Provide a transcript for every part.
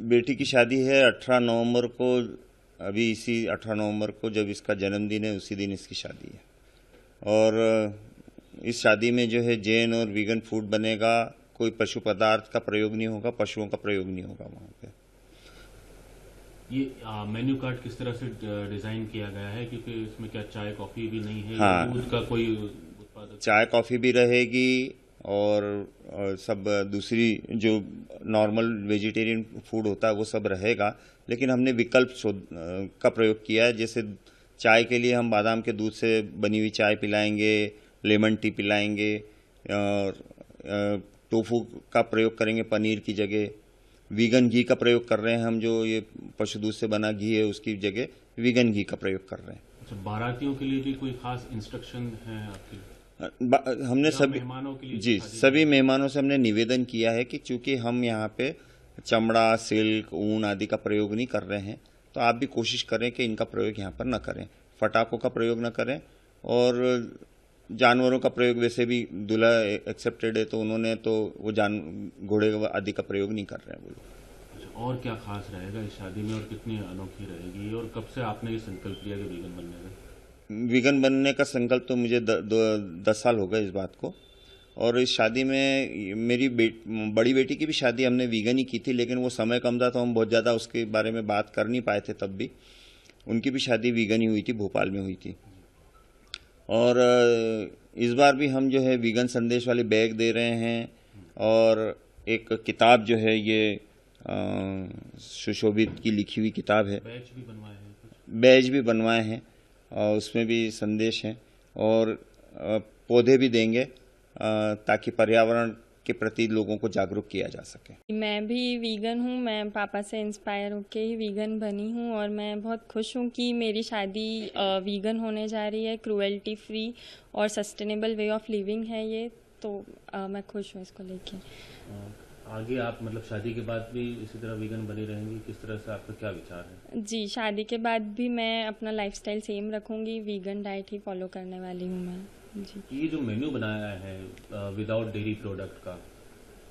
बेटी की शादी है अठारह नवंबर को अभी इसी अठारह नवंबर को जब इसका जन्मदिन है उसी दिन इसकी शादी है और इस शादी में जो है जैन और वीगन फूड बनेगा कोई पशु पदार्थ का प्रयोग नहीं होगा पशुओं का प्रयोग नहीं होगा वहाँ पे ये मेन्यू कार्ड किस तरह से डिजाइन किया गया है क्योंकि इसमें क्या चाय कॉफी भी नहीं है हाँ, का कोई चाय कॉफी भी रहेगी और सब दूसरी जो नॉर्मल वेजिटेरियन फूड होता है वो सब रहेगा लेकिन हमने विकल्प का प्रयोग किया है जैसे चाय के लिए हम बादाम के दूध से बनी हुई चाय पिलाएंगे लेमन टी पिलाएंगे और टोफू का प्रयोग करेंगे पनीर की जगह वीगन घी का प्रयोग कर रहे हैं हम जो ये पशु दूध से बना घी है उसकी जगह वीगन घी का प्रयोग कर रहे हैं अच्छा बारातियों के लिए भी कोई खास इंस्ट्रक्शन है आपकी हमने सभी जी सभी मेहमानों से हमने निवेदन किया है कि चूंकि हम यहाँ पे चमड़ा सिल्क ऊन आदि का प्रयोग नहीं कर रहे हैं तो आप भी कोशिश करें कि इनका प्रयोग यहाँ पर ना करें फटाखों का प्रयोग ना करें और जानवरों का प्रयोग वैसे भी दूल्हा एक्सेप्टेड है तो उन्होंने तो वो जान घोड़े आदि का प्रयोग नहीं कर रहे हैं बोलो अच्छा, और क्या खास रहेगा इस शादी में और कितनी अनोखी रहेगी और कब से आपने ये संकल्प लिया कि वीगन बनने का विघन बनने का संकल्प तो मुझे द, द, दस साल हो गए इस बात को और इस शादी में मेरी बेट, बड़ी बेटी की भी शादी हमने वीगन ही की थी लेकिन वो समय कम था तो हम बहुत ज़्यादा उसके बारे में बात कर नहीं पाए थे तब भी उनकी भी शादी वीगन ही हुई थी भोपाल में हुई थी और इस बार भी हम जो है वीगन संदेश वाले बैग दे रहे हैं और एक किताब जो है ये सुशोभित की लिखी हुई किताब है बैज भी बनवाए हैं बैज भी बनवाए हैं उसमें भी संदेश हैं और पौधे भी देंगे ताकि पर्यावरण के प्रति लोगों को जागरूक किया जा सके मैं भी वीगन हूँ मैं पापा से इंस्पायर होके ही वीगन बनी हूँ और मैं बहुत खुश हूँ कि मेरी शादी वीगन होने जा रही है क्रुएल्टी फ्री और सस्टेनेबल वे ऑफ लिविंग है ये तो मैं खुश हूँ इसको लेके हाँ। आगे आप मतलब शादी के बाद भी इसी तरह वीगन बनी रहेंगी किस तरह से आपका क्या विचार है जी शादी के बाद भी मैं अपना लाइफस्टाइल सेम रखूंगी वीगन डाइट ही फॉलो करने वाली हूँ मैं जी ये जो मेन्यू बनाया है विदाउट डेयरी प्रोडक्ट का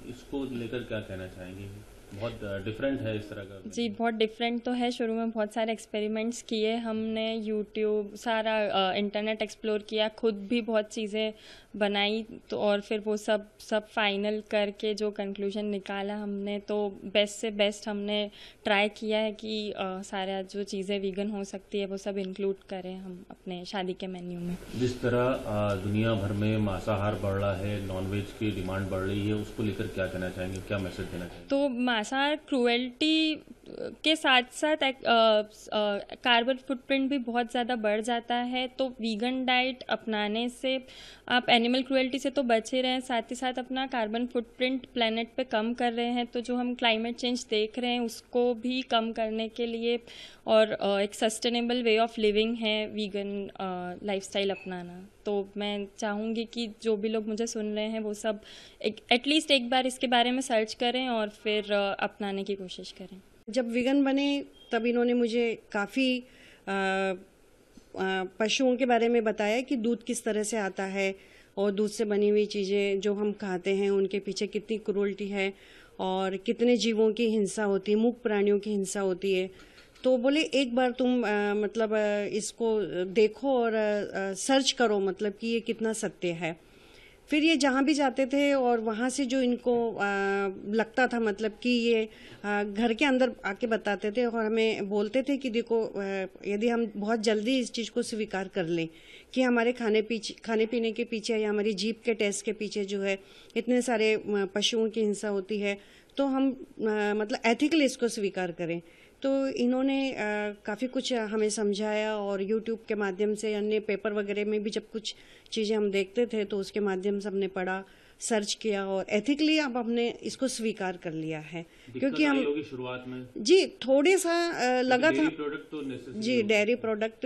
इसको लेकर क्या कहना चाहेंगे बहुत डिफरेंट है इस तरह का जी बहुत डिफरेंट तो है शुरू में बहुत सारे एक्सपेरिमेंट्स किए हमने यूट्यूब सारा इंटरनेट एक्सप्लोर किया खुद भी बहुत चीज़ें बनाई तो और फिर वो सब सब फाइनल करके जो कंक्लूजन निकाला हमने तो बेस्ट से बेस्ट हमने ट्राई किया है कि आ, सारा जो चीज़ें वीगन हो सकती है वो सब इंक्लूड करें हम अपने शादी के मेन्यू में जिस तरह दुनिया भर में मांसाहार बढ़ रहा है नॉनवेज की डिमांड बढ़ रही है उसको लेकर क्या कहना चाहेंगे क्या मैसेज देना चाहेंगे तो आसार क्रुएल्टी के साथ साथ कार्बन फुटप्रिंट भी बहुत ज़्यादा बढ़ जाता है तो वीगन डाइट अपनाने से आप एनिमल क्रुएल्टी से तो बचे रहे हैं साथ ही साथ अपना कार्बन फुटप्रिंट प्लानट पे कम कर रहे हैं तो जो हम क्लाइमेट चेंज देख रहे हैं उसको भी कम करने के लिए और एक सस्टेनेबल वे ऑफ लिविंग है वीगन लाइफस्टाइल अपनाना तो मैं चाहूँगी कि जो भी लोग मुझे सुन रहे हैं वो सब एटलीस्ट एक, एक बार इसके बारे में सर्च करें और फिर अपनाने की कोशिश करें जब विगन बने तब इन्होंने मुझे काफ़ी पशुओं के बारे में बताया कि दूध किस तरह से आता है और दूध से बनी हुई चीज़ें जो हम खाते हैं उनके पीछे कितनी क्रोल्टी है और कितने जीवों की हिंसा होती है मूक प्राणियों की हिंसा होती है तो बोले एक बार तुम आ, मतलब इसको देखो और आ, आ, सर्च करो मतलब कि ये कितना सत्य है फिर ये जहाँ भी जाते थे और वहाँ से जो इनको आ, लगता था मतलब कि ये आ, घर के अंदर आके बताते थे और हमें बोलते थे कि देखो यदि हम बहुत जल्दी इस चीज़ को स्वीकार कर लें कि हमारे खाने पीछे खाने पीने के पीछे या हमारी जीप के टेस्ट के पीछे जो है इतने सारे पशुओं की हिंसा होती है तो हम आ, मतलब एथिकली इसको स्वीकार करें तो इन्होंने काफ़ी कुछ हमें समझाया और यूट्यूब के माध्यम से अन्य पेपर वगैरह में भी जब कुछ चीज़ें हम देखते थे तो उसके माध्यम से हमने पढ़ा सर्च किया और एथिकली अब हमने इसको स्वीकार कर लिया है क्योंकि हम शुरुआत में जी थोड़े सा लगा था तो जी डेयरी प्रोडक्ट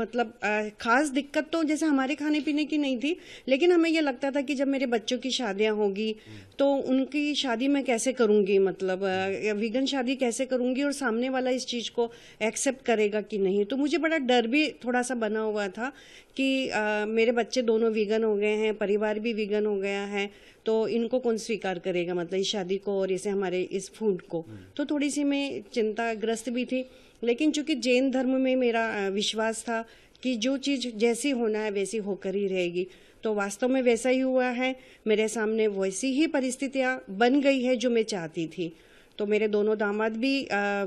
मतलब खास दिक्कत तो जैसे हमारे खाने पीने की नहीं थी लेकिन हमें यह लगता था कि जब मेरे बच्चों की शादियां होगी हम्म। तो उनकी शादी मैं कैसे करूंगी मतलब वीगन हम्म। शादी कैसे करूंगी और सामने वाला इस चीज़ को एक्सेप्ट करेगा कि नहीं तो मुझे बड़ा डर भी थोड़ा सा बना हुआ था कि आ, मेरे बच्चे दोनों वीगन हो गए हैं परिवार भी वीगन हो गया है तो इनको कौन स्वीकार करेगा मतलब इस शादी को और इसे हमारे इस फूड को तो थोड़ी सी मैं चिंताग्रस्त भी थी लेकिन चूंकि जैन धर्म में मेरा विश्वास था कि जो चीज़ जैसी होना है वैसी होकर ही रहेगी तो वास्तव में वैसा ही हुआ है मेरे सामने वैसी ही परिस्थितियाँ बन गई है जो मैं चाहती थी तो मेरे दोनों दामाद भी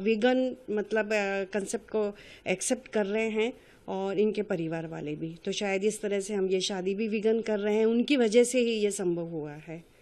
वीगन मतलब कंसेप्ट को एक्सेप्ट कर रहे हैं और इनके परिवार वाले भी तो शायद इस तरह से हम ये शादी भी विघन कर रहे हैं उनकी वजह से ही ये संभव हुआ है